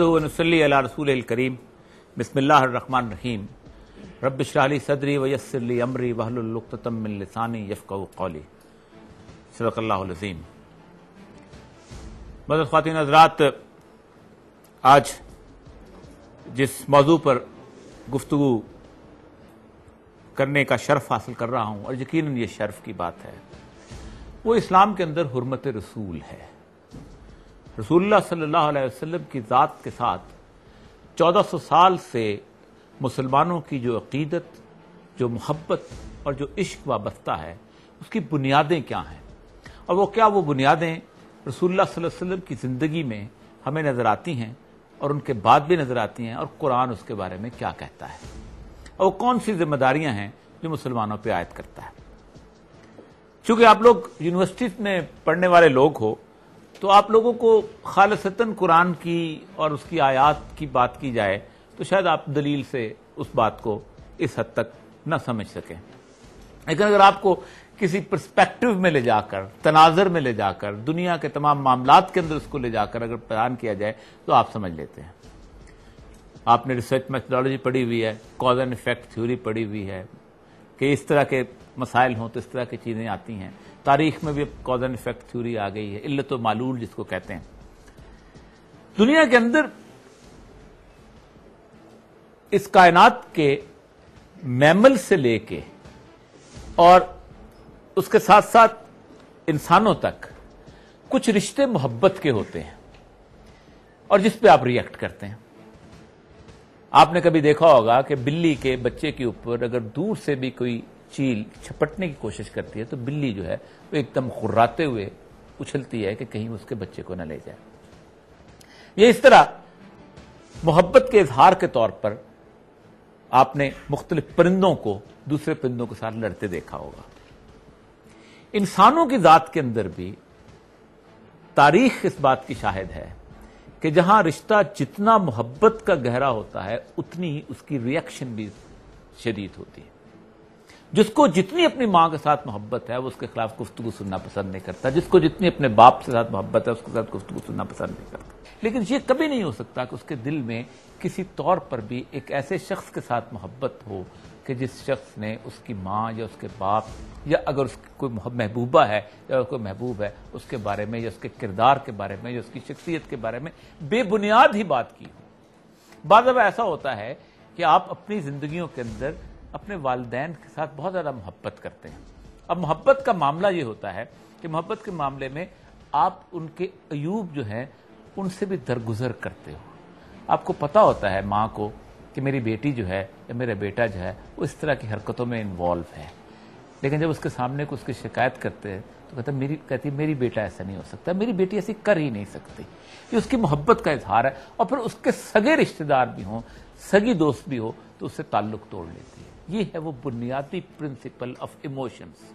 रसूल करीम रहीम रबली सदरी वयसरली अमरी वहलुल्लुतमिलसानी यफ़क़ौली सदकल्लाजीम मदद ख़वान हजरात आज जिस मौजू पर गुफ्तु करने का शर्फ हासिल कर रहा हूँ और यकीन ये शर्फ की बात है वो इस्लाम के अंदर हरमत रसूल है रसूलुल्लाह सल्लल्लाहु अलैहि वसल्लम की ज़ात के साथ 1400 साल से मुसलमानों की जो अकीदत जो मोहब्बत और जो इश्क वाबस्ता है उसकी बुनियादें क्या हैं और वो क्या वो बुनियादें रसूलुल्लाह सल्लल्लाहु अलैहि वसल्लम की ज़िंदगी में हमें नज़र आती हैं और उनके बाद भी नज़र आती हैं और कुरान उसके बारे में क्या कहता है और वो कौन सी जिम्मेदारियां हैं जो मुसलमानों पर आयद करता है चूंकि आप लोग यूनिवर्सिटी में पढ़ने वाले लोग हो तो आप लोगों को खालसतन कुरान की और उसकी आयात की बात की जाए तो शायद आप दलील से उस बात को इस हद तक न समझ सकें लेकिन अगर आपको किसी परस्पेक्टिव में ले जाकर तनाजर में ले जाकर दुनिया के तमाम मामलात के अंदर उसको ले जाकर अगर प्रदान किया जाए तो आप समझ लेते हैं आपने रिसर्च मेथडोलॉजी पढ़ी हुई है कॉज एंड इफेक्ट थ्योरी पढ़ी हुई है कि इस तरह के मसाइल हों तो इस तरह की चीज़ें आती हैं तारीख में भी कॉज एंड इफेक्ट थ्योरी आ गई है इल्लत तो मालूल जिसको कहते हैं दुनिया के अंदर इस कायनात के मैमल से लेके और उसके साथ साथ इंसानों तक कुछ रिश्ते मोहब्बत के होते हैं और जिस पे आप रिएक्ट करते हैं आपने कभी देखा होगा कि बिल्ली के बच्चे के ऊपर अगर दूर से भी कोई चील छपटने की कोशिश करती है तो बिल्ली जो है वो एकदम खुर्राते हुए उछलती है कि कहीं उसके बच्चे को न ले जाए ये इस तरह मोहब्बत के इजहार के तौर पर आपने मुख्तलिफ परिंदों को दूसरे परिंदों के साथ लड़ते देखा होगा इंसानों की जात के अंदर भी तारीख इस बात की शाहिद है कि जहां रिश्ता जितना मोहब्बत का गहरा होता है उतनी ही उसकी रिएक्शन भी शदीद होती है जिसको जितनी अपनी माँ के साथ मोहब्बत है वो उसके खिलाफ गुफ्तगु सुनना पसंद नहीं करता जिसको जितनी अपने बाप के साथ मोहब्बत है उसके साथ गुफ्तु सुनना पसंद नहीं करता लेकिन ये कभी नहीं हो सकता कि उसके दिल में किसी तौर पर भी एक ऐसे शख्स के साथ मोहब्बत हो कि जिस शख्स ने उसकी माँ या उसके बाप या अगर उसकी कोई महबूबा है या कोई महबूब है उसके बारे में या उसके किरदार के बारे में या उसकी शख्सियत के बारे में बेबुनियाद ही बात की हो बाद ऐसा होता है कि आप अपनी जिंदगियों के अंदर अपने वालदेन के साथ बहुत ज़्यादा मोहब्बत करते हैं अब मोहब्बत का मामला ये होता है कि मोहब्बत के मामले में आप उनके अयूब जो हैं उनसे भी दरगुजर करते हो आपको पता होता है माँ को कि मेरी बेटी जो है या मेरा बेटा जो है वो इस तरह की हरकतों में इन्वॉल्व है लेकिन जब उसके सामने को उसकी शिकायत करते हैं तो कहता मेरी कहती है मेरी बेटा ऐसा नहीं हो सकता मेरी बेटी ऐसी कर ही नहीं सकती ये उसकी मोहब्बत का इजहार है और फिर उसके सगे रिश्तेदार भी हों सगी दोस्त भी हो तो उससे ताल्लुक तोड़ लेती है ये है वो बुनियादी प्रिंसिपल ऑफ इमोशंस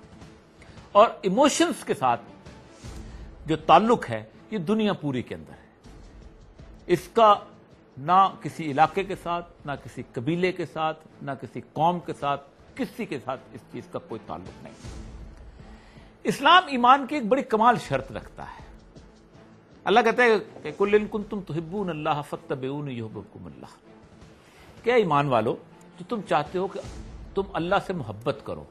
और इमोशंस के साथ जो ताल्लुक है ये दुनिया पूरी के अंदर है इसका ना किसी इलाके के साथ ना किसी कबीले के साथ ना किसी कौम के साथ किसी के साथ इस चीज का कोई ताल्लुक नहीं इस्लाम ईमान की एक बड़ी कमाल शर्त रखता है अल्लाह कहते हैं कुल्लिन कुन तुम अल्लाह फ़तबून युहबुकुम क्या ईमान वालों तो तुम चाहते हो कि तुम अल्लाह से मोहब्बत करो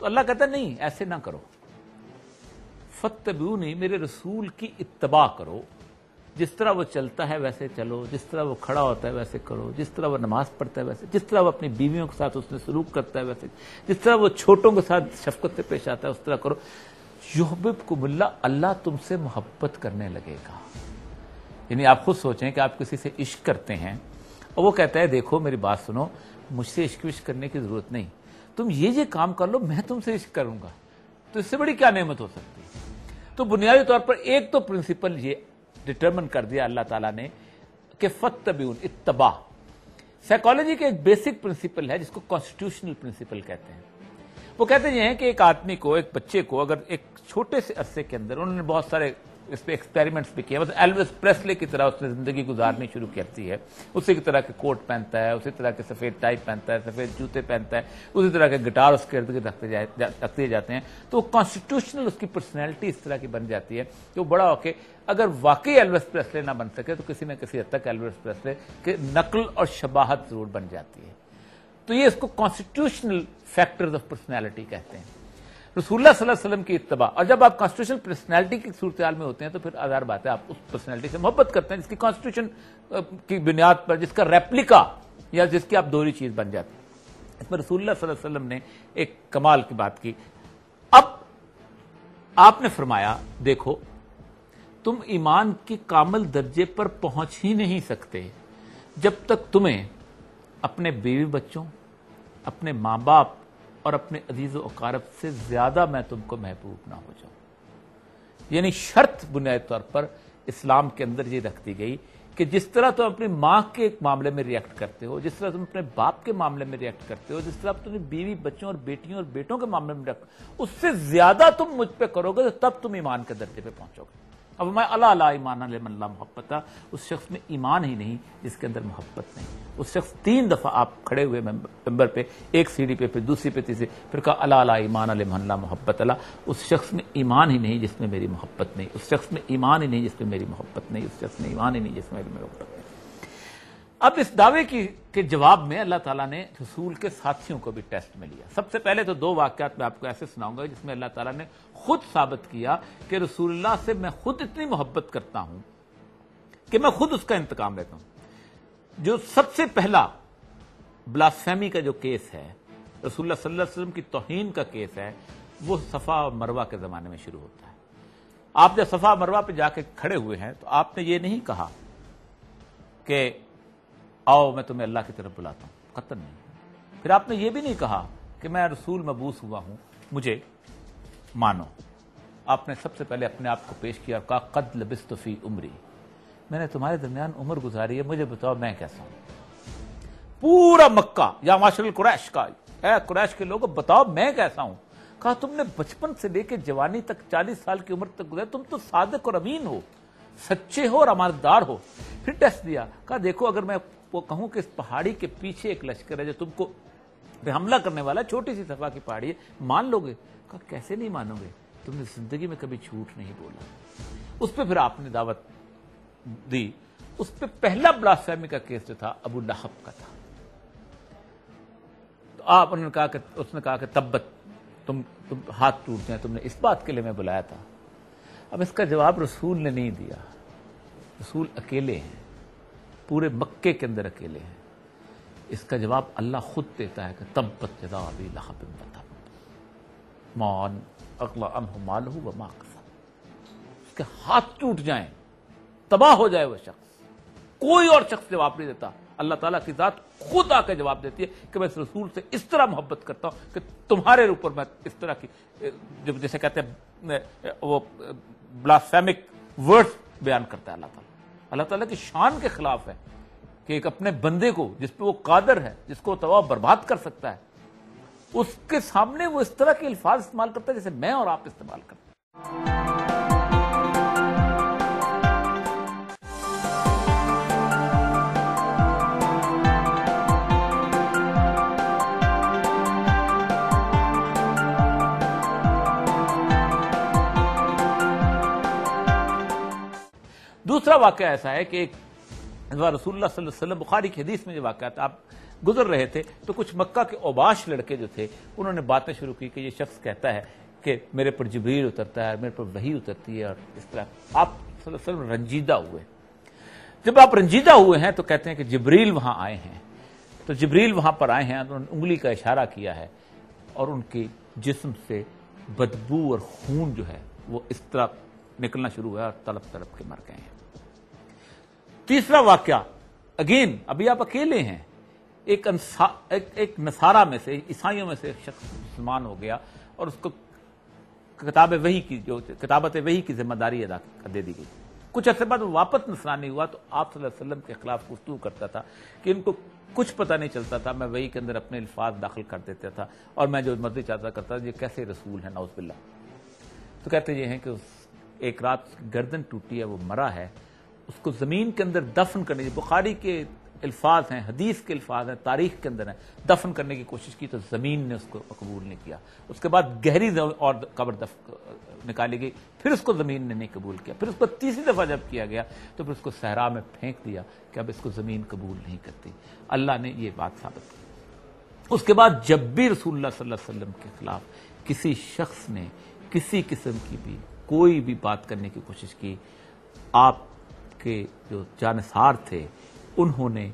तो अल्लाह कहता नहीं ऐसे ना करो फतबू नहीं मेरे रसूल की इतबा करो जिस तरह वो चलता है वैसे चलो जिस तरह वो खड़ा होता है वैसे करो जिस तरह वो नमाज पढ़ता है वैसे जिस तरह वो अपनी बीवियों के साथ उसने सलूक करता है वैसे जिस तरह वो छोटों के साथ शफकत से पेश आता है उस तरह करो युहबिब कुमुल्ला अल्लाह तुमसे मोहब्बत करने लगेगा यानी आप खुद सोचें कि आप किसी से इश्क करते हैं और वो कहता है देखो मेरी बात सुनो मुझसे इश्क विश्क करने की जरूरत नहीं तुम ये ये काम कर लो मैं तुमसे इश्क करूंगा तो इससे बड़ी क्या नेमत हो सकती है तो बुनियादी तौर पर एक तो प्रिंसिपल ये डिटर्मन कर दिया अल्लाह ताला ने कि फतबीन इतबा साइकोलॉजी का एक बेसिक प्रिंसिपल है जिसको कॉन्स्टिट्यूशनल प्रिंसिपल कहते हैं वो कहते हैं कि एक आदमी को एक बच्चे को अगर एक छोटे से अरसे के अंदर उन्होंने बहुत सारे इस पर एक्सपेरिमेंट्स भी किए मतलब एलविस प्रेसले की तरह उसने जिंदगी गुजारनी शुरू करती है उसी की तरह के कोट पहनता है उसी तरह के सफ़ेद टाइप पहनता है सफ़ेद जूते पहनता है उसी तरह के गिटार उसके इर्द गिर्द रखते रखते जाते हैं तो कॉन्स्टिट्यूशनल उसकी पर्सनैलिटी इस तरह की बन जाती है तो बड़ा होके अगर वाकई एलविस प्रेसले ना बन सके तो किसी न किसी हद तक एलविस प्रेसले के नकल और शबाहत जरूर बन जाती है तो ये इसको कॉन्स्टिट्यूशनल फैक्टर्स ऑफ पर्सनैलिटी कहते हैं रसूल सल्लल्लाहु अलैहि वसल्लम की इतबा और जब आप कॉन्स्टिट्यूशन पर्सनैलिटी की सूरत में होते हैं तो फिर आधार बात है आप उस पर्सनैलिटी से मोहब्बत करते हैं जिसकी कॉन्स्टिट्यूशन की बुनियाद पर जिसका रेप्लिका या जिसकी आप दोहरी चीज बन जाती है इसमें रसूलुल्लाह सल्लल्लाहु अलैहि वसल्लम ने एक कमाल की बात की अब आपने फरमाया देखो तुम ईमान के कामल दर्जे पर पहुंच ही नहीं सकते जब तक तुम्हें अपने बीवी बच्चों अपने माँ बाप और अपने अजीज वकारब से ज्यादा मैं तुमको महबूब ना हो जाऊं यानी शर्त बुनियादी तौर पर इस्लाम के अंदर ये रख दी गई कि जिस तरह तुम अपनी माँ के एक मामले में रिएक्ट करते हो जिस तरह तुम अपने बाप के मामले में रिएक्ट करते हो जिस तरह तुमने बीवी बच्चों और बेटियों और बेटों के मामले में रिएक्ट उससे ज्यादा तुम मुझ पर करोगे तो तब तुम ईमान के दर्जे पर पहुंचोगे अब मैं अला अला ईमान मल्ला मोहब्बत उस शख्स में ईमान ही नहीं जिसके अंदर मोहब्बत नहीं उस शख्स तीन दफ़ा आप खड़े हुए मेंबर पे एक सीढ़ी पे फिर दूसरी पे तीसरी फिर कहा अला ईमान ईमान महल्ला मोहब्बत अला उस शख्स में ईमान ही नहीं जिसमें मेरी मोहब्बत नहीं उस शख्स में ईमान ही नहीं जिसमें मेरी मोहब्बत नहीं उस शख्स में ईमान ही नहीं जिसमें मेरी मोहब्बत अब इस दावे की के जवाब में अल्लाह ताला ने रसूल के साथियों को भी टेस्ट में लिया सबसे पहले तो दो वाक्यात मैं आपको ऐसे सुनाऊंगा जिसमें अल्लाह ताला ने खुद साबित किया कि रसूलुल्लाह से मैं खुद इतनी मोहब्बत करता हूं कि मैं खुद उसका इंतकाम लेता हूं जो सबसे पहला ब्लासफेमी का जो केस है रसूल वसल्लम की तोहन का केस है वो सफा और मरवा के जमाने में शुरू होता है आप जब सफा मरवा पे जाके खड़े हुए हैं तो आपने ये नहीं कहा कि आओ मैं तुम्हें अल्लाह की तरफ बुलाता हूँ कतन नहीं फिर आपने ये भी नहीं कहा कि मैं रसूल मबूस हुआ हूँ मुझे मानो आपने सबसे पहले अपने आप को पेश किया और कहा कद लबिस्तफ़ी उम्री मैंने तुम्हारे दरमियान उम्र गुजारी है मुझे बताओ मैं कैसा हूँ पूरा मक्का या माशरल कुरैश का है कुरैश के लोग बताओ मैं कैसा हूँ कहा तुमने बचपन से लेकर जवानी तक चालीस साल की उम्र तक गुजरे तुम तो सादक और अमीन हो सच्चे हो और अमानतदार हो फिर टेस्ट दिया कहा देखो अगर मैं वो कहूं कि इस पहाड़ी के पीछे एक लश्कर है जो तुमको हमला करने वाला छोटी सी सफा की पहाड़ी है मान लोगे कहा कैसे नहीं मानोगे तुमने जिंदगी में कभी झूठ नहीं बोला उस पर फिर आपने दावत दी उस पर पहला ब्लास्फेमी का केस जो था अबू लहब का था तो आप उन्होंने कहा कि उसने कहा कि तब्बत तुम तुम हाथ टूटते हैं तुमने इस बात के लिए मैं बुलाया था अब इसका जवाब रसूल ने नहीं दिया रसूल अकेले हैं पूरे मक्के के अंदर अकेले हैं इसका जवाब अल्लाह खुद देता है कि तब बतदाबी मान अकला अनहुमाल व माकसा उसके हाथ टूट जाए तबाह हो जाए वह शख्स कोई और शख्स जवाब नहीं देता अल्लाह ताला की ज़ात खुद आकर जवाब देती है कि मैं इस रसूल से इस तरह मोहब्बत करता हूँ कि तुम्हारे ऊपर मैं इस तरह की जो जैसे कहते हैं वो ब्लास्फेमिक वर्ड्स बयान करता है अल्लाह ताला अल्लाह ताला की शान के खिलाफ है कि एक अपने बंदे को जिस पे वो कादर है जिसको तबाह बर्बाद कर सकता है उसके सामने वो इस तरह के अल्फाज इस्तेमाल करता है जैसे मैं और आप इस्तेमाल करते हैं दूसरा वाक्य ऐसा है कि एक रसूल वसल्लम बुखारी की हदीस में जो वाक़ आप गुजर रहे थे तो कुछ मक्का के ओबाश लड़के जो थे उन्होंने बातें शुरू की कि ये शख्स कहता है कि मेरे पर जबरील उतरता है मेरे पर वही उतरती है और इस तरह आप रंजीदा हुए जब आप रंजीदा हुए हैं तो कहते हैं कि जबरील वहां आए हैं तो जबरील वहां पर आए हैं तो उन्होंने उंगली का इशारा किया है और उनके जिस्म से बदबू और खून जो है वो इस तरह निकलना शुरू हुआ और तड़प तड़प के मर गए हैं तीसरा वाक्य अगेन अभी आप अकेले हैं एक एक, एक नसारा में से ईसाइयों में से एक शख्स मुसलमान हो गया और उसको किताब वही की जो किताबत वही की जिम्मेदारी अदा दे दी गई कुछ अर्से बाद वापस नसरानी हुआ तो आप सल्लम के खिलाफ गुस्तू करता था कि इनको कुछ पता नहीं चलता था मैं वही के अंदर अपने अल्फाज दाखिल कर देता था और मैं जो मर्जी चाहता करता था ये कैसे रसूल है नाउस बिल्ला तो कहते ये हैं कि एक रात गर्दन टूटी है वो मरा है उसको ज़मीन के अंदर दफन करने की बुखारी के अल्फाज हैं हदीस के अल्फाज हैं तारीख के अंदर हैं दफन करने की कोशिश की तो ज़मीन ने उसको कबूल नहीं किया उसके बाद गहरी और कबर दफ निकाली गई फिर उसको ज़मीन ने नहीं कबूल किया फिर उसको तीसरी दफ़ा जब किया गया तो फिर उसको सहरा में फेंक दिया कि अब इसको ज़मीन कबूल नहीं करती अल्लाह ने यह बात साबित की उसके बाद जब भी रसूल सल्लल्लाहु के खिलाफ किसी शख्स ने किसी किस्म की भी कोई भी बात करने की कोशिश की आप के जो जानसार थे उन्होंने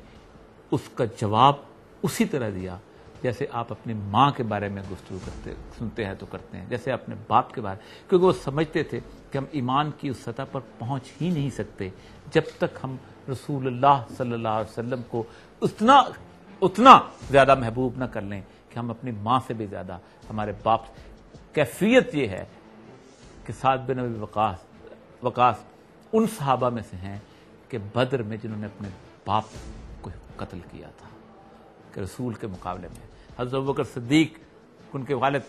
उसका जवाब उसी तरह दिया जैसे आप अपनी माँ के बारे में गुफ्तु करते सुनते हैं तो करते हैं जैसे अपने बाप के बारे क्योंकि वो समझते थे कि हम ईमान की उस सतह पर पहुँच ही नहीं सकते जब तक हम रसूल सल्ला अलैहि को उतना उतना ज़्यादा महबूब ना कर लें कि हम अपनी माँ से भी ज़्यादा हमारे बाप कैफियत ये है कि सात बिन वकास वकास उन सहाबा में से हैं कि बद्र में जिन्होंने अपने बाप को कत्ल किया था कि रसूल के मुकाबले में हजरत बकर सिद्दीक उनके वालद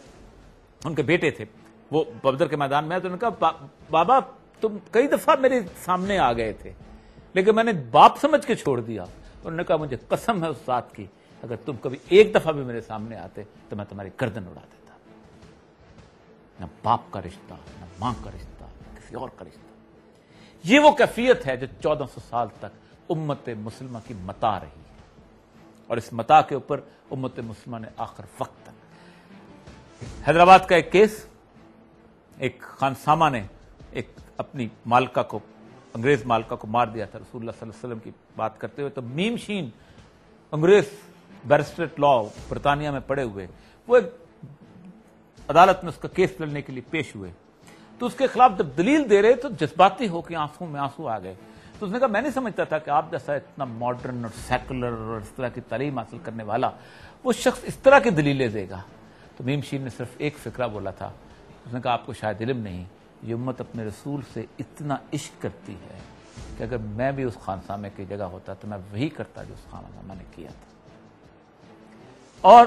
उनके बेटे थे वो बदर के मैदान में आए तो उनका बा, बाबा तुम कई दफा मेरे सामने आ गए थे लेकिन मैंने बाप समझ के छोड़ दिया उन्होंने कहा मुझे कसम है उस साथ की अगर तुम कभी एक दफा भी मेरे सामने आते तो मैं तुम्हारी गर्दन उड़ा देता ना बाप का रिश्ता ना मां का रिश्ता किसी और का रिश्ता ये वो कैफियत है जो 1400 साल तक उम्मत मुसलमा की मता रही है और इस मता के ऊपर उम्मत मुसलमा ने आखिर वक्त तक हैदराबाद का एक केस एक खानसामा ने एक अपनी मालका को अंग्रेज मालका को मार दिया था रसूल वसल्लम की बात करते हुए तो मीम शीन अंग्रेज बैरिस्ट्रेट लॉ बरतानिया में पड़े हुए वो एक अदालत में उसका केस लड़ने के लिए पेश हुए तो उसके खिलाफ जब दलील दे रहे तो जज्बाती होकर आंसू में आंसू आ गए तो उसने कहा मैं नहीं समझता था कि आप जैसा इतना मॉडर्न और सेकुलर और इस तरह की तालीम हासिल करने वाला वो शख्स इस तरह की दलीलें देगा तो मीम शीर ने सिर्फ एक फिक्रा बोला था उसने कहा आपको शायद इलम नहीं ये उम्मत अपने रसूल से इतना इश्क करती है कि अगर मैं भी उस खानसामे की जगह होता तो मैं वही करता जो उस खानसामा ने किया था और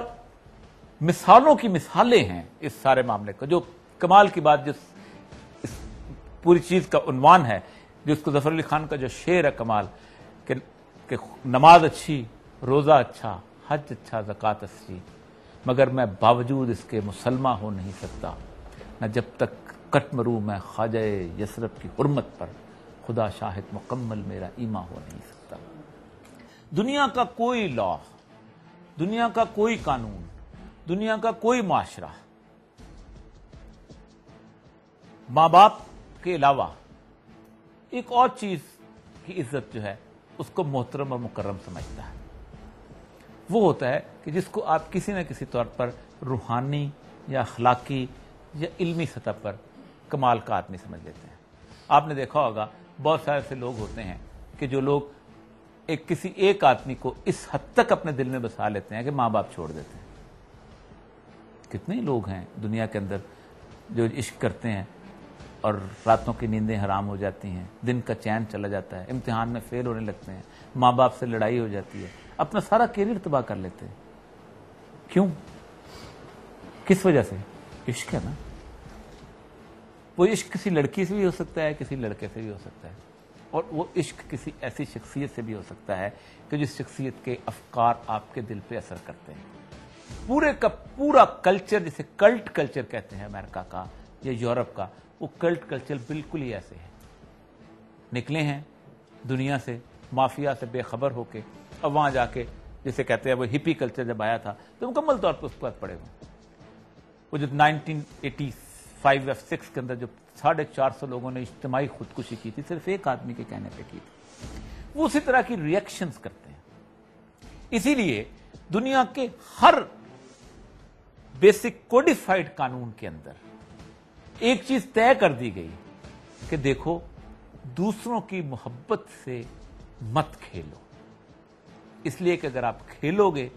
मिसालों की मिसालें हैं इस सारे मामले का जो कमाल की बात जिस पूरी चीज का उन्वान है जिसको जफर अली खान का जो शेर है कमाल के, के नमाज अच्छी रोज़ा अच्छा हज अच्छा जक़ात अच्छी मगर मैं बावजूद इसके मुसलमा हो नहीं सकता न जब तक कट मरू मैं ख्वाज यसरत की हरमत पर खुदा शाहिद मुकम्मल मेरा ईमा हो नहीं सकता दुनिया का कोई लॉ दुनिया का कोई कानून दुनिया का कोई माशरा मां बाप के अलावा एक और चीज की इज्जत जो है उसको मोहतरम और मुकर्रम समझता है वो होता है कि जिसको आप किसी न किसी तौर पर रूहानी या अखलाकी या इल्मी सतह पर कमाल का आदमी समझ लेते हैं आपने देखा होगा बहुत सारे ऐसे लोग होते हैं कि जो लोग एक किसी एक आदमी को इस हद तक अपने दिल में बसा लेते हैं कि माँ बाप छोड़ देते हैं कितने लोग हैं दुनिया के अंदर जो इश्क करते हैं और रातों की नींदें हराम हो जाती हैं दिन का चैन चला जाता है इम्तिहान में फेल होने लगते हैं माँ बाप से लड़ाई हो जाती है अपना सारा करियर तबाह कर लेते हैं क्यों किस वजह से इश्क है ना वो इश्क किसी लड़की से भी हो सकता है किसी लड़के से भी हो सकता है और वो इश्क किसी ऐसी शख्सियत से भी हो सकता है कि जिस शख्सियत के अफकार आपके दिल पे असर करते हैं पूरे का पूरा कल्चर जिसे कल्ट कल्चर कहते हैं अमेरिका का या यूरोप का वो कल्ट कल्चर बिल्कुल ही ऐसे है निकले हैं दुनिया से माफिया से बेखबर होके अब वहां जाके जिसे कहते हैं वो हिपी कल्चर जब आया था तो मुकम्मल तौर पर उसके बाद पड़े हुए वो जो नाइनटीन एटी फाइव या सिक्स के अंदर जो साढ़े चार सौ लोगों ने इज्तमाही खुदकुशी की थी सिर्फ एक आदमी के कहने पे की थी वो उसी तरह की रिएक्शंस करते हैं इसीलिए दुनिया के हर बेसिक कोडिफाइड कानून के अंदर एक चीज तय कर दी गई कि देखो दूसरों की मोहब्बत से मत खेलो इसलिए कि अगर आप खेलोगे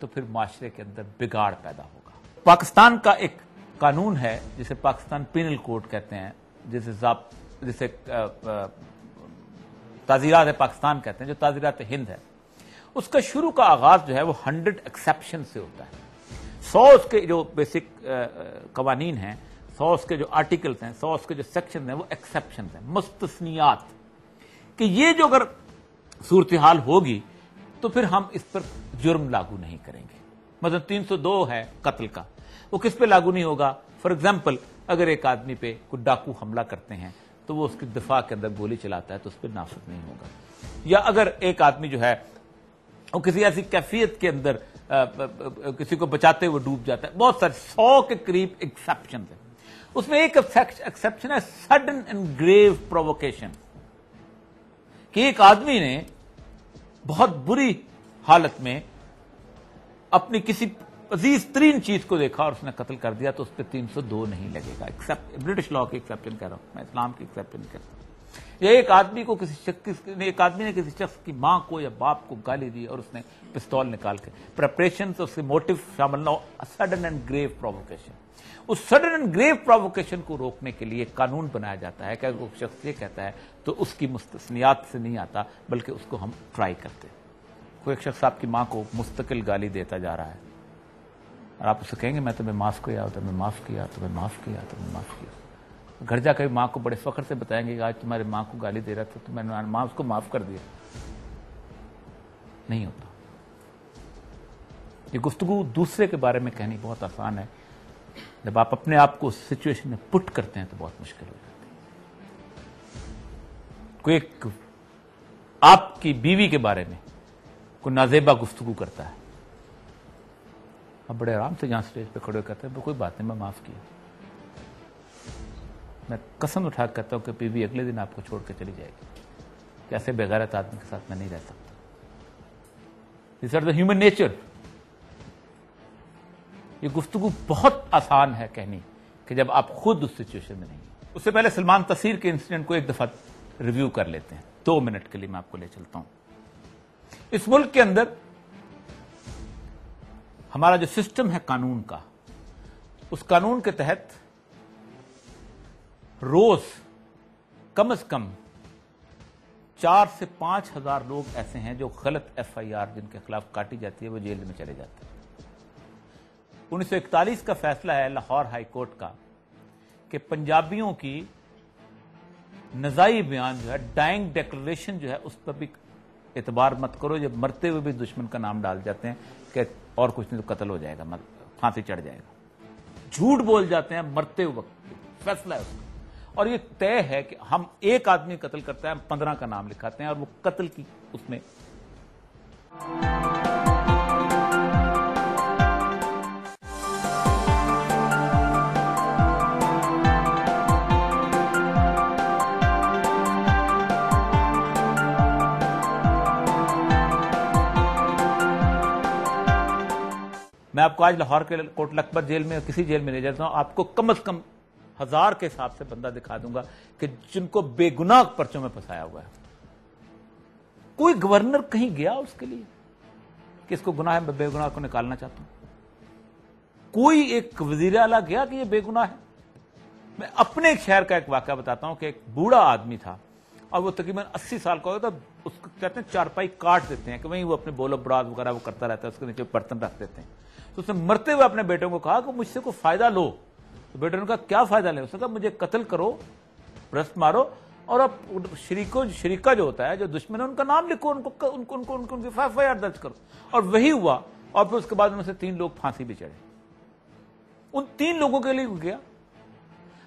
तो फिर माशरे के अंदर बिगाड़ पैदा होगा पाकिस्तान का एक कानून है जिसे पाकिस्तान पिनल कोड कहते हैं जिसे जिसे ताजीरात पाकिस्तान कहते हैं जो ताजीरात हिंद है उसका शुरू का आगाज जो है वो हंड्रेड एक्सेप्शन से होता है सौ उसके जो बेसिक कवानीन हैं सॉस के जो आर्टिकल्स हैं सॉस के जो सेक्शन हैं वो एक्सेप्शन हैं मुस्तनियात कि ये जो अगर सूरत हाल होगी तो फिर हम इस पर जुर्म लागू नहीं करेंगे मतलब 302 है कत्ल का वो किस पे लागू नहीं होगा फॉर एग्जाम्पल अगर एक आदमी पे कोई डाकू हमला करते हैं तो वो उसके दिफा के अंदर गोली चलाता है तो उस पर नाफत नहीं होगा या अगर एक आदमी जो है वो किसी ऐसी कैफियत के अंदर आ, आ, आ, किसी को बचाते हुए डूब जाता है बहुत सारे सौ के करीब एक्सेप्शन है उसमें एक एक्सेप्शन है सडन एंड ग्रेव प्रोवोकेशन कि एक आदमी ने बहुत बुरी हालत में अपनी किसी अजीज तरीन चीज को देखा और उसने कत्ल कर दिया तो उस पर तीन सौ दो नहीं लगेगा एक्सेप्ट ब्रिटिश लॉ की एक्सेप्शन कह रहा हूं मैं इस्लाम की एक्सेप्शन कह रहा हूं या एक आदमी को किसी शख्स ने एक आदमी ने किसी शख्स की मां को या बाप को गाली दी और उसने पिस्तौल निकाल के प्रेपरेशन उसके मोटिव शामिल ना हो सडन एंड ग्रेव प्रोवोकेशन उस सडन एंड ग्रेव प्रोवोकेशन को रोकने के लिए कानून बनाया जाता है क्या वो शख्स ये कहता है तो उसकी मुस्तनियात से नहीं आता बल्कि उसको हम ट्राई करते कोई एक शख्स आपकी माँ को मुस्तकिल गाली देता जा रहा है और आप उसे कहेंगे मैं तुम्हें माफ़ किया तुम्हें माफ़ किया तुम्हें माफ़ किया तुम्हें माफ़ किया घर जाकर माँ को बड़े फख्र से बताएंगे कि आज तुम्हारे माँ को गाली दे रहा था तो मैंने माँ उसको माफ कर दिया नहीं होता ये गुफ्तगु दूसरे के बारे में कहनी बहुत आसान है जब आप अपने आप को सिचुएशन में पुट करते हैं तो बहुत मुश्किल हो जाती है कोई एक आपकी बीवी के बारे में कोई नाजेबा गुफ्तगु करता है आप बड़े आराम से जहां स्टेज पे खड़े करते हैं कोई बात नहीं मैं माफ किया मैं कसम उठा कर कहता हूँ कि बीवी अगले दिन आपको छोड़ के चली जाएगी कैसे बेगैरत आदमी के साथ मैं नहीं रह सकता this are the human nature ये गुफ्तगु बहुत आसान है कहनी कि जब आप खुद उस सिचुएशन में नहीं उससे पहले सलमान तसीर के इंसिडेंट को एक दफा रिव्यू कर लेते हैं दो मिनट के लिए मैं आपको ले चलता हूं इस मुल्क के अंदर हमारा जो सिस्टम है कानून का उस कानून के तहत रोज कम से कम चार से पांच हजार लोग ऐसे हैं जो गलत एफआईआर जिनके खिलाफ काटी जाती है वो जेल में चले जाते हैं 1941 का फैसला है लाहौर हाईकोर्ट का कि पंजाबियों की नजाई बयान जो है डाइंग डेक्लेशन जो है उस पर भी एतबार मत करो जब मरते हुए भी दुश्मन का नाम डाल जाते हैं कि और कुछ नहीं तो कत्ल हो जाएगा फांसी चढ़ जाएगा झूठ बोल जाते हैं मरते वक्त फैसला है उसका और ये तय है कि हम एक आदमी कत्ल करता है हम पंद्रह का नाम लिखाते हैं और वो कत्ल की उसमें मैं आपको आज लाहौर के कोट लखपत जेल में किसी जेल में ले जाता हूं आपको कम अज कम हजार के हिसाब से बंदा दिखा दूंगा कि जिनको बेगुनाह पर्चों में फंसाया हुआ है कोई गवर्नर कहीं गया उसके लिए कि इसको गुनाह है बेगुनाह को निकालना चाहता हूं कोई एक वजीर आला गया कि ये बेगुनाह है मैं अपने एक शहर का एक वाक्य बताता हूं कि एक बूढ़ा आदमी था और वो तकरीबन 80 साल का होता उसको कहते हैं चारपाई काट देते हैं कि वहीं वो अपने बोलो बुराद वगैरह वो करता रहता है उसके नीचे बर्तन रख देते हैं तो उसने मरते हुए अपने बेटों को कहा कि मुझसे कोई फायदा लो तो बेटे ने कहा क्या फायदा लें उसने कहा मुझे कत्ल करो प्रस्त मारो और अब शरीको श्रीका जो होता है जो दुश्मन है उनका नाम लिखो उनको उनको उनको उनको उनकी एफ आई आर दर्ज करो और वही हुआ और फिर उसके बाद उनसे तीन लोग फांसी भी चढ़े उन तीन लोगों के लिए गया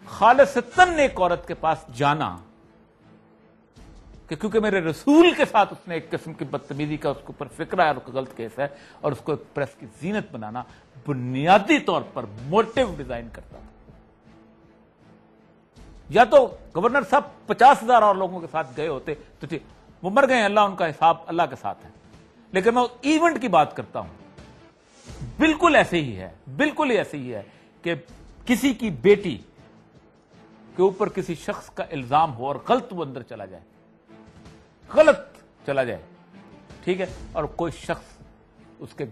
खालिद सत्तन ने एक औरत के पास जाना कि क्योंकि मेरे रसूल के साथ उसने एक किस्म की बदतमीजी का उसके ऊपर फिक्र है और गलत केस है और उसको एक प्रेस की जीनत बनाना बुनियादी तौर पर मोटिव डिजाइन करता था या तो गवर्नर साहब पचास हजार और लोगों के साथ गए होते तो ठीक वो मर गए अल्लाह उनका हिसाब अल्लाह के साथ है लेकिन मैं इवेंट की बात करता हूं बिल्कुल ऐसे ही है बिल्कुल ही ऐसे ही है कि किसी की बेटी के ऊपर किसी शख्स का इल्जाम हो और गलत वो अंदर चला जाए गलत चला जाए ठीक है और कोई शख्स उसके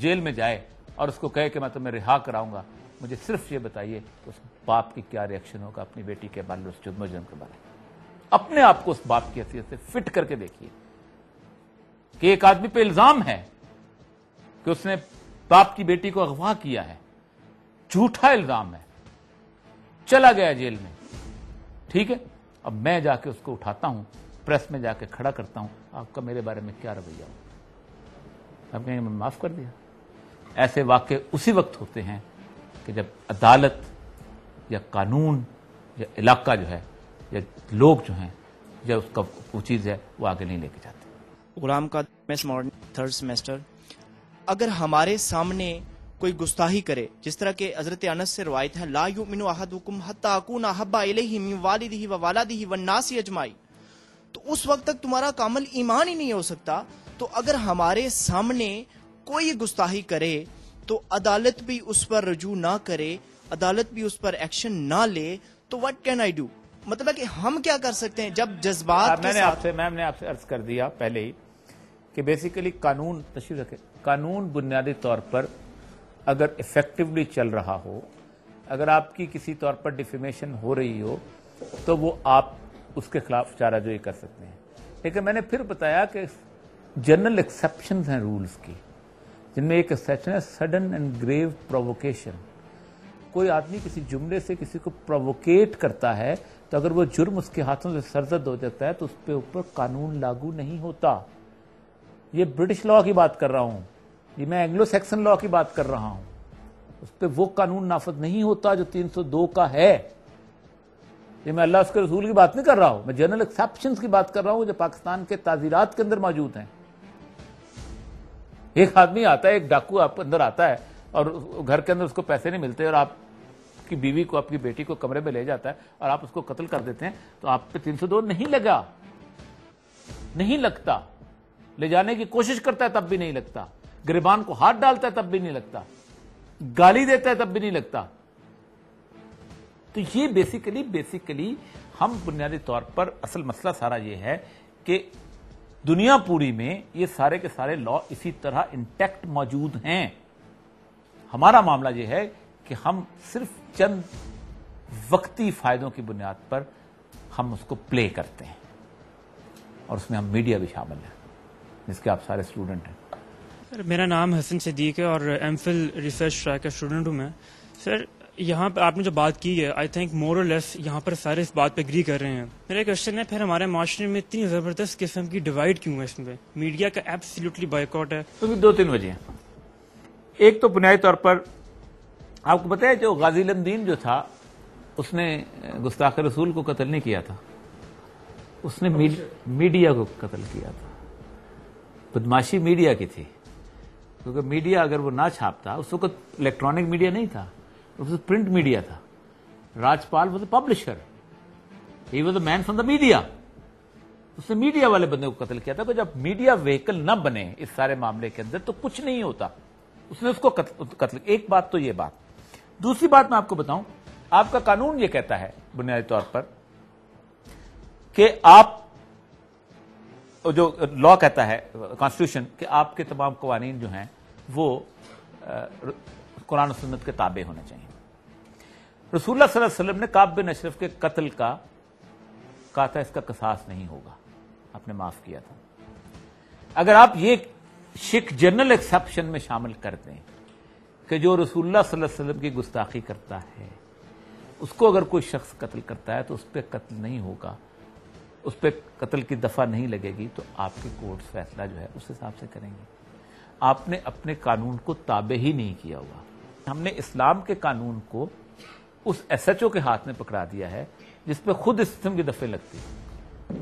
जेल में जाए और उसको कहे कि मैं तुम्हें रिहा कराऊंगा मुझे सिर्फ ये बताइए उस बाप की क्या रिएक्शन होगा अपनी बेटी के बारे में उस जुर्म जुर्म के बारे में अपने आप को उस बाप की हैसियत से फिट करके देखिए कि एक आदमी पे इल्जाम है कि उसने बाप की बेटी को अगवा किया है झूठा इल्जाम है चला गया जेल में ठीक है अब मैं जाके उसको उठाता हूं प्रेस में जाके खड़ा करता हूं आपका मेरे बारे में क्या रवैया हो आप कहेंगे मैं माफ कर दिया ऐसे वाक्य उसी वक्त होते हैं कि जब अदालत या कानून या इलाका जो है या लोग जो हैं या उसका वो चीज़ है वो आगे नहीं लेके जाते गुलाम का थर्ड सेमेस्टर अगर हमारे सामने कोई गुस्ताही करे जिस तरह के हजरत अनस से रवायत है ला यू अहद मिन अहदुकुम हत्ताकून अहब्बा इलैहि मिन वालिदिहि व वालदिहि वन नासी अजमाई तो उस वक्त तक तुम्हारा कामल ईमान ही नहीं हो सकता तो अगर हमारे सामने कोई गुस्ताही करे तो अदालत भी उस पर रजू ना करे अदालत भी उस पर एक्शन ना ले तो वट कैन आई डू मतलब कि हम क्या कर सकते हैं जब जज्बात मैंने आपसे मैम ने आपसे अर्ज कर दिया पहले ही कि बेसिकली कानून तशरी रखे कानून बुनियादी तौर पर अगर इफेक्टिवली चल रहा हो अगर आपकी किसी तौर पर डिफिमेशन हो रही हो तो वो आप उसके खिलाफ चाराजोई कर सकते हैं लेकिन मैंने फिर बताया कि जनरल एक्सेप्शन हैं रूल्स की जिनमें एक सेशन है सडन एंड ग्रेव प्रोवोकेशन कोई आदमी किसी जुमले से किसी को प्रोवोकेट करता है तो अगर वो जुर्म उसके हाथों से सरजद हो जाता है तो उसके ऊपर कानून लागू नहीं होता ये ब्रिटिश लॉ की बात कर रहा हूँ ये मैं एंग्लो सैक्सन लॉ की बात कर रहा हूँ उस पर वो कानून नाफज नहीं होता जो 302 का है ये मैं अल्लाह उसके रसूल की बात नहीं कर रहा हूँ मैं जनरल एक्सेप्शन की बात कर रहा हूँ जो पाकिस्तान के ताजीरात के अंदर मौजूद हैं एक आदमी आता है एक डाकू आपके अंदर आता है और घर के अंदर उसको पैसे नहीं मिलते और आप आपकी बीवी को आपकी बेटी को कमरे में ले जाता है और आप उसको कत्ल कर देते हैं तो आप पे तीन सौ दो नहीं लगा नहीं लगता ले जाने की कोशिश करता है तब भी नहीं लगता गिरबान को हाथ डालता है तब भी नहीं लगता गाली देता है तब भी नहीं लगता तो ये बेसिकली बेसिकली हम बुनियादी तौर पर असल मसला सारा ये है कि दुनिया पूरी में ये सारे के सारे लॉ इसी तरह इंटैक्ट मौजूद हैं हमारा मामला यह है कि हम सिर्फ चंद वक्ती फायदों की बुनियाद पर हम उसको प्ले करते हैं और उसमें हम मीडिया भी शामिल है जिसके आप सारे स्टूडेंट हैं सर मेरा नाम हसन सदीक है और एम फिल रिसर्च ट्रैक का स्टूडेंट हूँ मैं सर यहाँ पर आपने जो बात की है आई थिंक मोर लेस यहाँ पर सारे इस बात पे अग्री कर रहे हैं मेरा क्वेश्चन है फिर हमारे माशरे में इतनी जबरदस्त किस्म की डिवाइड क्यों है इसमें मीडिया का एब्सोल्युटली बाइकआउट है तो दो तीन वजह एक तो बुनियादी तौर पर आपको पता है जो गाजी लमदीन जो था उसने गुस्ताख रसूल को कत्ल नहीं किया था उसने अच्छा। मीडिया को कत्ल किया था बदमाशी मीडिया की थी क्योंकि मीडिया अगर वो ना छापता उस वक्त इलेक्ट्रॉनिक मीडिया नहीं था प्रोफेसर प्रिंट मीडिया था राजपाल Rajpal पब्लिशर ही publisher. He was a man from उसने मीडिया वाले बंदे को कत्ल किया था कि तो जब मीडिया व्हीकल न बने इस सारे मामले के अंदर तो कुछ नहीं होता उसने उसको कत्ल, कत्ल एक बात तो ये बात दूसरी बात मैं आपको बताऊं आपका कानून ये कहता है बुनियादी तौर पर कि आप जो लॉ कहता है कॉन्स्टिट्यूशन कि आपके तमाम कवानीन जो हैं वो कुरान सुन्नत के ताबे होने चाहिए रसूल सल्लल्लाहु अलैहि वसल्लम ने काब बिन अशरफ के कत्ल का कहा था इसका कसास नहीं होगा आपने माफ किया था अगर आप ये शिख जनरल एक्सेप्शन में शामिल कर दें कि जो रसूलुल्लाह वसल्लम की गुस्ताखी करता है उसको अगर कोई शख्स कत्ल करता है तो उस पर कत्ल नहीं होगा उस पर कत्ल की दफा नहीं लगेगी तो आपके कोर्ट फैसला जो है उस हिसाब से करेंगे आपने अपने कानून को ताबे ही नहीं किया हुआ हमने इस्लाम के कानून को उस एसएचओ के हाथ में पकड़ा दिया है जिसपे खुद इस किस्म की दफे लगती है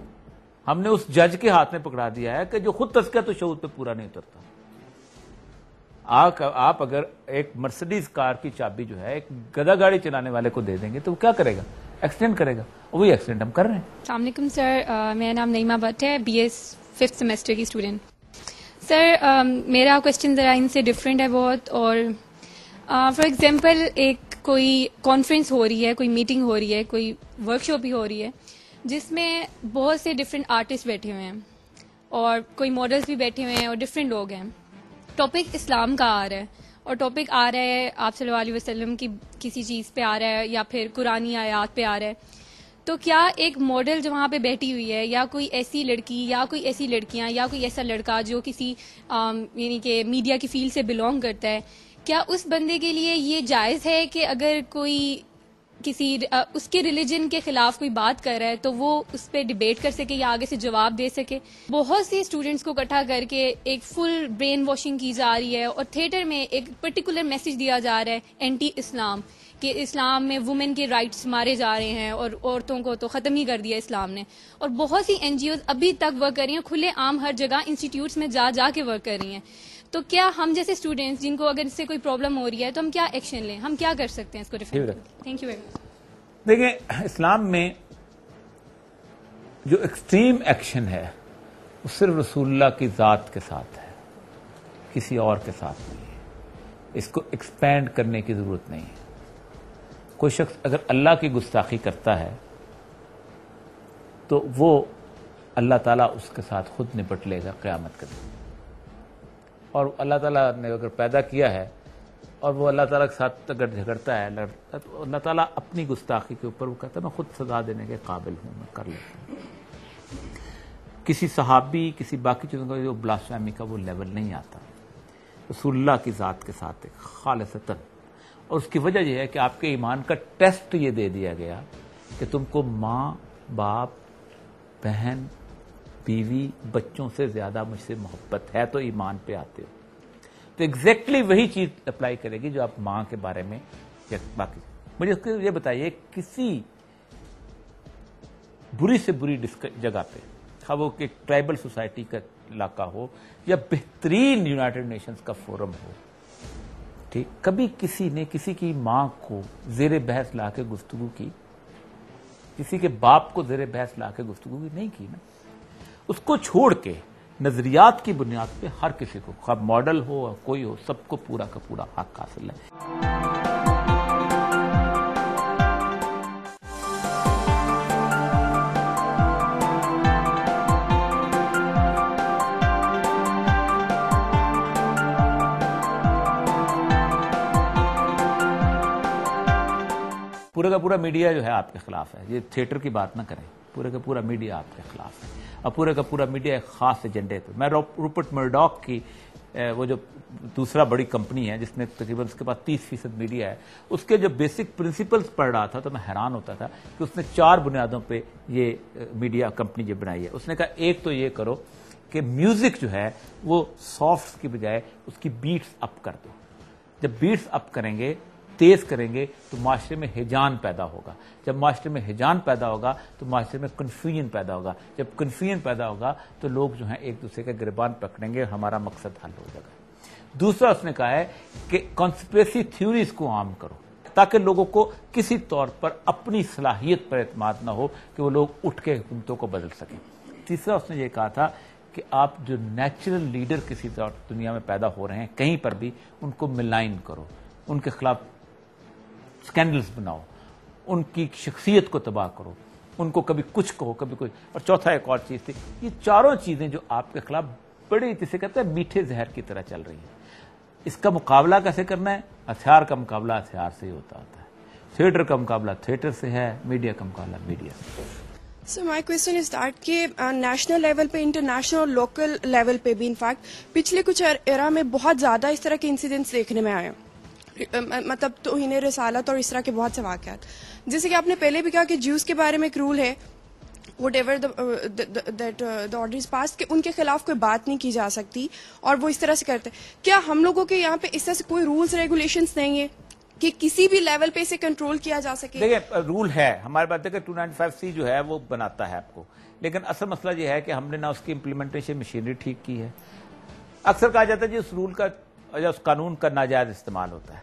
हमने उस जज के हाथ में पकड़ा दिया है कि जो खुद तस्कर तो शहूद पे पूरा नहीं उतरता आप, अगर एक मर्सिडीज कार की चाबी जो है एक गदा गाड़ी चलाने वाले को दे देंगे तो वो क्या करेगा एक्सीडेंट करेगा वही एक्सीडेंट हम कर रहे हैं सलामकुम सर मेरा नाम नईमा भट्ट है बी एस फिफ्थ सेमेस्टर की स्टूडेंट सर मेरा क्वेश्चन ज़रा इनसे डिफरेंट है बहुत और फॉर एग्जाम्पल एक कोई कॉन्फ्रेंस हो रही है कोई मीटिंग हो रही है कोई वर्कशॉप भी हो रही है जिसमें बहुत से डिफरेंट आर्टिस्ट बैठे हुए हैं और कोई मॉडल्स भी बैठे हुए हैं और डिफरेंट लोग हैं टॉपिक इस्लाम का आ रहा है और टॉपिक आ रहा है आप सल्लल्लाहु अलैहि वसल्लम की किसी चीज़ पे आ रहा है या फिर कुरानी आयात पे आ रहा है तो क्या एक मॉडल जो वहाँ पे बैठी हुई है या कोई ऐसी लड़की या कोई ऐसी लड़कियाँ या कोई ऐसा लड़का जो किसी यानी कि मीडिया की फील्ड से बिलोंग करता है क्या उस बंदे के लिए ये जायज़ है कि अगर कोई किसी उसके रिलीजन के खिलाफ कोई बात कर रहा है तो वो उस पर डिबेट कर सके या आगे से जवाब दे सके बहुत से स्टूडेंट्स को इकट्ठा करके एक फुल ब्रेन वॉशिंग की जा रही है और थिएटर में एक पर्टिकुलर मैसेज दिया जा रहा है एंटी इस्लाम कि इस्लाम में वुमेन के राइट्स मारे जा रहे हैं और औरतों को तो ख़त्म ही कर दिया इस्लाम ने और बहुत सी एनजीओ अभी तक वर्क कर रही हैं खुले आम हर जगह इंस्टीट्यूट में जा जाके वर्क कर रही हैं तो क्या हम जैसे स्टूडेंट्स जिनको अगर इससे कोई प्रॉब्लम हो रही है तो हम क्या एक्शन लें हम क्या कर सकते हैं इसको थैंक यू वेरी मच देखिए इस्लाम में जो एक्सट्रीम एक्शन है वो सिर्फ रसूल्ला की ज़ात के साथ है किसी और के साथ नहीं है इसको एक्सपेंड करने की ज़रूरत नहीं है कोई शख्स अगर अल्लाह की गुस्ताखी करता है तो वो अल्लाह ताला उसके साथ खुद निपट लेगा क़्यामत करेगा और अल्लाह ताला ने अगर पैदा किया है और वो अल्लाह ताला के साथ अगर झगड़ता है लड़ता तो अल्लाह ताला अपनी गुस्ताखी के ऊपर वो कहता है मैं खुद सजा देने के काबिल हूँ मैं कर लेता हूँ किसी सहाबी किसी बाकी चीज़ों का जो ब्लास्फेमी का वो लेवल नहीं आता रसुल्ला की ज़ात के साथ एक खालसतन और उसकी वजह यह है कि आपके ईमान का टेस्ट ये दे दिया गया कि तुमको माँ बाप बहन बीवी बच्चों से ज्यादा मुझसे मोहब्बत है तो ईमान पे आते हो तो एग्जैक्टली exactly वही चीज अप्लाई करेगी जो आप मां के बारे में बाकी मुझे उसके ये बताइए किसी बुरी से बुरी जगह पे हाँ वो कि ट्राइबल सोसाइटी का इलाका हो या बेहतरीन यूनाइटेड नेशंस का फोरम हो ठीक कभी किसी ने किसी की माँ को जेर बहस ला के गुफ्तगु की किसी के बाप को जेर बहस ला के गुफ्तगु की नहीं की ना उसको छोड़ के नजरियात की बुनियाद पे हर किसी को खब मॉडल हो कोई हो सबको पूरा का पूरा हक हासिल है पूरे का पूरा मीडिया जो है आपके खिलाफ है ये थिएटर की बात ना करें पूरे का पूरा मीडिया आपके खिलाफ है और पूरे का पूरा मीडिया एक खास एजेंडे पे मैं रूपर्ट मर्डॉक की वो जो दूसरा बड़ी कंपनी है जिसने तकरीबन उसके पास तीस फीसद मीडिया है उसके जो बेसिक प्रिंसिपल्स पढ़ रहा था तो मैं हैरान होता था कि उसने चार बुनियादों पे ये मीडिया कंपनी जो बनाई है उसने कहा एक तो ये करो कि म्यूजिक जो है वो सॉफ्ट की बजाय उसकी बीट्स अप कर दो जब बीट्स अप करेंगे तेज करेंगे तो माशरे में हिजान पैदा होगा जब माशरे में हिजान पैदा होगा तो माशरे में कन्फ्यूजन पैदा होगा जब कन्फ्यूजन पैदा होगा तो लोग जो है एक दूसरे का गिरबान पकड़ेंगे हमारा मकसद हल हो जाएगा दूसरा उसने कहा है कि कॉन्स्परेसी थ्योरीज को आम करो ताकि लोगों को किसी तौर पर अपनी सलाहियत पर एतम ना हो कि वो लोग उठ के हुकूमतों को बदल सकें तीसरा उसने ये कहा था कि आप जो नेचुरल लीडर किसी दुनिया में पैदा हो रहे हैं कहीं पर भी उनको मिलाइन करो उनके खिलाफ स्कैंडल्स बनाओ उनकी शख्सियत को तबाह करो उनको कभी कुछ कहो कभी कुछ और चौथा एक और चीज़ थी ये चारों चीज़ें जो आपके खिलाफ बड़े जिसे कहते हैं मीठे जहर की तरह चल रही हैं इसका मुकाबला कैसे करना है हथियार का मुकाबला हथियार से ही होता आता है थिएटर का मुकाबला थिएटर से है मीडिया का मुकाबला मीडिया से so my question is that कि नेशनल uh, लेवल पे इंटरनेशनल और लोकल लेवल पे भी इनफैक्ट पिछले कुछ एरा में बहुत ज्यादा इस तरह के इंसिडेंट्स देखने में आए हैं मतलब तो इन्हें रसालत और इस तरह के बहुत से वाकत जैसे कि आपने पहले भी कहा कि जूस के बारे में एक रूल है whatever that the order is pass कि उनके खिलाफ कोई बात नहीं की जा सकती और वो इस तरह से करते क्या हम लोगों के यहाँ पे इस तरह से कोई रूल्स रेगुलेशंस नहीं है कि किसी भी लेवल पे इसे कंट्रोल किया जा सके देखिए रूल है हमारे पास देखिए टू नाइन फाइव सी जो है वो बनाता है आपको लेकिन असल मसला ये है कि हमने ना उसकी इम्प्लीमेंटेशन मशीनरी ठीक की है अक्सर कहा जाता है जी उस रूल का या उस कानून का नाजायज इस्तेमाल होता है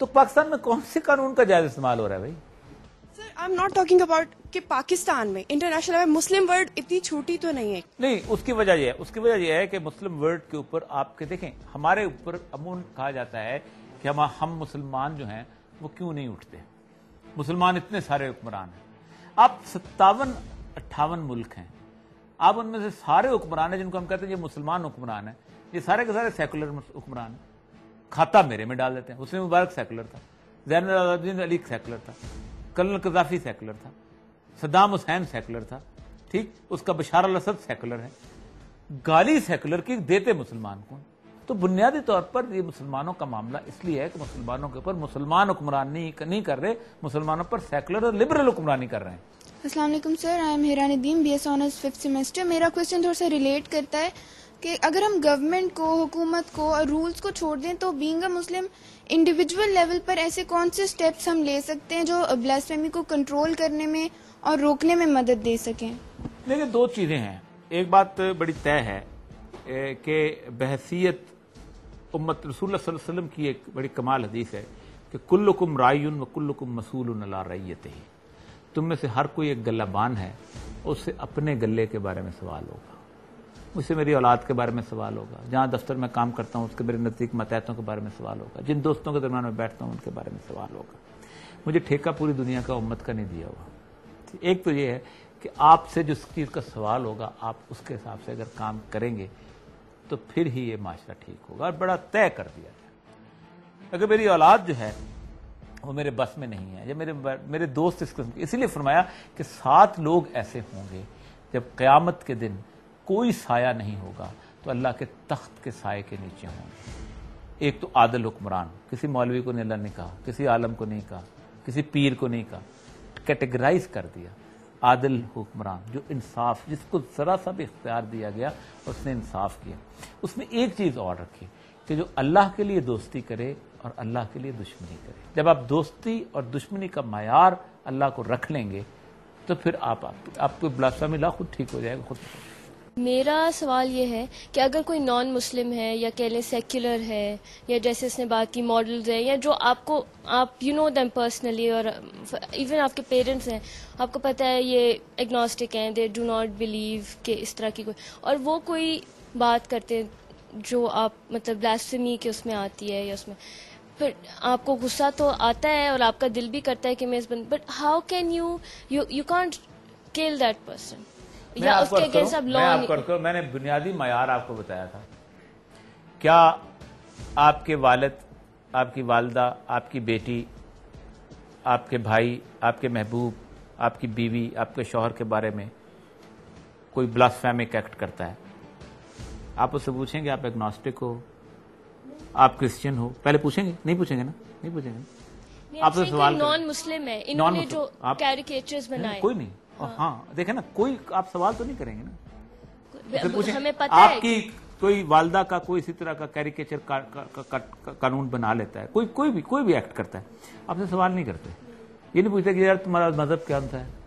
तो पाकिस्तान में कौन से कानून का जायज इस्तेमाल हो रहा है भाई I am not talking about कि पाकिस्तान में इंटरनेशनल में मुस्लिम वर्ड इतनी छोटी तो नहीं है नहीं उसकी वजह यह है उसकी वजह यह है कि मुस्लिम वर्ड के ऊपर आपके देखें हमारे ऊपर अमून कहा जाता है कि हम हम मुसलमान जो हैं वो क्यों नहीं उठते मुसलमान इतने सारे हुक्मरान हैं आप सत्तावन अट्ठावन मुल्क हैं आप उनमें से सारे हुक्मरान हैं जिनको हम कहते हैं ये मुसलमान हुक्मरान है ये सारे के सारे सेकुलर हुक्मरान हैं खाता मेरे में डाल देते हैं उसने मुबारक सेकुलर था जैन अली सेकुलर था कर्नल कजाफी सेकुलर था सदाम हुसैन सेकुलर था ठीक उसका बशार अल असद सेकुलर है गाली सेकुलर की देते मुसलमान को तो बुनियादी तौर पर ये मुसलमानों का मामला इसलिए है कि मुसलमानों के ऊपर मुसलमान हुक्मरान नहीं कर रहे मुसलमानों पर सेकुलर और लिबरल हुक्मरानी कर रहे हैं Aslam sir I am Hirani Din B S honours fifth semester मेरा क्वेश्चन थोड़ा सा रिलेट करता है कि अगर हम गवर्नमेंट को हुकूमत को और रूल्स को छोड़ दें तो being a Muslim individual level पर ऐसे कौन से स्टेप्स हम ले सकते हैं जो ब्लास्फेमी को कंट्रोल करने में और रोकने में मदद दे सकें देखिए दो चीज़ें हैं एक बात बड़ी तय है कि बहसीत उम्मत रसूल वसल्लम की एक बड़ी कमाल हदीस है कि कुल्लुकुम रायुन व कुल्लुकुम मसूल अला रैयत ही तुम में से हर कोई एक गल्लाबान है उससे अपने गले के बारे में सवाल होगा मुझसे मेरी औलाद के बारे में सवाल होगा जहाँ दफ्तर में काम करता हूँ उसके मेरे नज़दीक मतहतों के बारे में सवाल होगा जिन दोस्तों के दरमियान में बैठता हूँ उनके बारे में सवाल होगा मुझे ठेका पूरी दुनिया का उम्मत का नहीं दिया हुआ तो एक तो ये है कि आपसे जिस चीज़ का सवाल होगा आप उसके हिसाब से अगर काम करेंगे तो फिर ही ये माशरा ठीक होगा और बड़ा तय कर दिया जाए अगर मेरी औलाद जो है वो मेरे बस में नहीं है या मेरे मेरे दोस्त इस किस्म इसलिए फरमाया कि सात लोग ऐसे होंगे जब क़यामत के दिन कोई साया नहीं होगा तो अल्लाह के तख्त के साय के नीचे होंगे एक तो आदल हुक्मरान किसी मौलवी को अल्लाह ने कहा किसी आलम को नहीं कहा किसी पीर को नहीं कहा कैटेगराइज कर दिया आदल हुक्मरान जो इंसाफ जिसको ज़रा सा भी इख्तियार दिया गया उसने इंसाफ किया उसने एक चीज़ और रखी कि जो अल्लाह के लिए दोस्ती करे और अल्लाह के लिए दुश्मनी करे जब आप दोस्ती और दुश्मनी का मैार अल्लाह को रख लेंगे तो फिर आप, आप ब्लासा मिला खुद ठीक हो जाएगा खुद मेरा सवाल ये है कि अगर कोई नॉन मुस्लिम है या कह लें सेक्युलर है या जैसे इसने बात की मॉडल्स हैं या जो आपको आप यू नो दैम पर्सनली और इवन आपके पेरेंट्स हैं आपको पता है ये एग्नोस्टिक हैं दे डू नॉट बिलीव के इस तरह की कोई और वो कोई बात करते हैं जो आप मतलब ब्लास्टमी के उसमें आती है या उसमें फिर आपको गुस्सा तो आता है और आपका दिल भी करता है कि मैं इस बंद but how can you you you can't kill that person मैं आपको मैंने बुनियादी मैार आपको बताया था क्या आपके वालद आपकी वालदा आपकी बेटी आपके भाई आपके महबूब आपकी बीवी आपके शोहर के बारे में कोई ब्लास्फेमिक एक्ट करता है आप उससे पूछेंगे आप एग्नोस्टिक हो आप क्रिश्चियन हो पहले पूछेंगे नहीं पूछेंगे ना नहीं पूछेंगे आपसे सवाल नॉन मुस्लिम है इन्होंने जो कैरिकेचर्स बनाए कोई नहीं हाँ, हाँ देखे ना कोई आप सवाल तो नहीं करेंगे ना आपकी कोई वालदा का कोई इसी तरह का कैरिकेचर का, कानून बना लेता है कोई कोई भी कोई भी एक्ट करता है आपसे सवाल नहीं करते ये नहीं पूछते कि यार तुम्हारा मजहब क्या होता है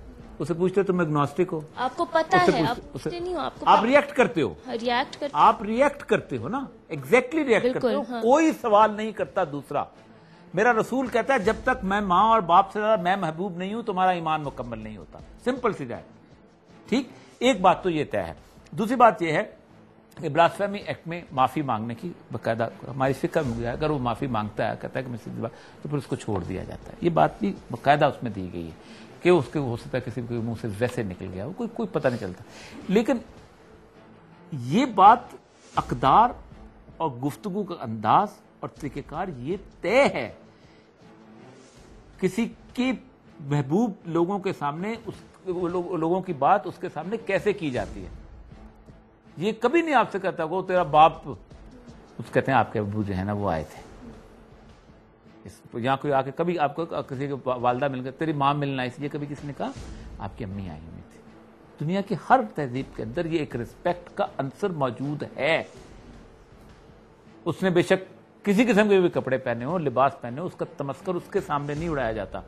उसे पूछते तुम एग्नोस्टिक हो आपको पता है आप उसे, नहीं हो आपको आप रिएक्ट करते हो रिएक्ट हाँ, करते आप रिएक्ट करते हो ना एग्जैक्टली रिएक्ट करते हो हाँ। कोई सवाल नहीं करता दूसरा मेरा रसूल कहता है जब तक मैं माँ और बाप से ज्यादा मैं महबूब नहीं हूं तुम्हारा ईमान मुकम्मल नहीं होता सिंपल सी जाए ठीक एक बात तो यह तय है दूसरी बात यह है कि ब्लास्फेमी एक्ट में माफी मांगने की बाकायदा हमारी फिक्र में गया अगर वो माफी मांगता है कहता है कि मैं सीधी बात तो फिर उसको छोड़ दिया जाता है ये बात भी बाकायदा उसमें दी गई है कि उसके हो सकता है किसी के मुंह से वैसे निकल गया हो कोई कोई पता नहीं चलता लेकिन ये बात अकदार और गुफ्तगु का अंदाज और तरीक़ेकार ये तय है किसी के महबूब लोगों के सामने उस लो, लोगों की बात उसके सामने कैसे की जाती है ये कभी नहीं आपसे कहता वो तेरा बाप उस कहते हैं आपके अबू जो है ना वो आए थे तो यहाँ कोई आके कभी आपको किसी के वालदा मिल गया तेरी माँ मिलना इसलिए कभी किसी ने कहा आपकी अम्मी आई हुई थी दुनिया की हर तहजीब के अंदर ये एक रिस्पेक्ट का अंसर मौजूद है उसने बेशक किसी किस्म के भी कपड़े पहने हो लिबास पहने हो उसका तमस्कर उसके सामने नहीं उड़ाया जाता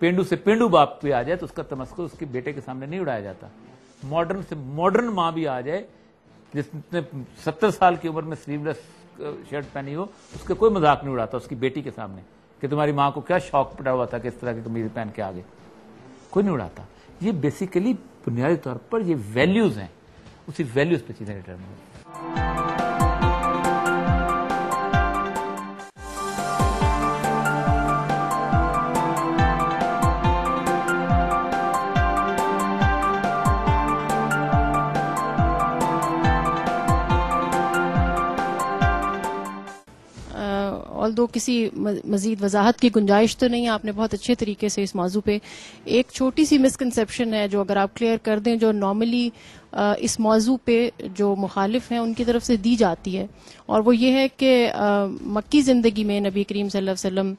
पेंडू से पेंडू बाप भी आ जाए तो उसका तमस्कर उसके बेटे के सामने नहीं उड़ाया जाता मॉडर्न से मॉडर्न माँ भी आ जाए जिसने सत्तर साल की उम्र में स्लीवलेस शर्ट पहनी हो उसके कोई मजाक नहीं उड़ाता उसकी बेटी के सामने कि तुम्हारी माँ को क्या शौक पड़ा हुआ था कि इस तरह की कमीज पहन के आगे कोई नहीं उड़ाता ये बेसिकली बुनियादी तौर पर ये वैल्यूज हैं उसी वैल्यूज पे चीजें डिटर्मिन होती ऑल दो किसी मजीद वजाहत की गुंजाइश तो नहीं है आपने बहुत अच्छे तरीके से इस मौजू पर एक छोटी सी मिसकनसेप्शन है जो अगर आप क्लियर कर दें जो नॉर्मली इस मौजू पे जो मुखालिफ हैं उनकी तरफ से दी जाती है और वो ये है कि मक्की ज़िंदगी में नबी करीम सल्लम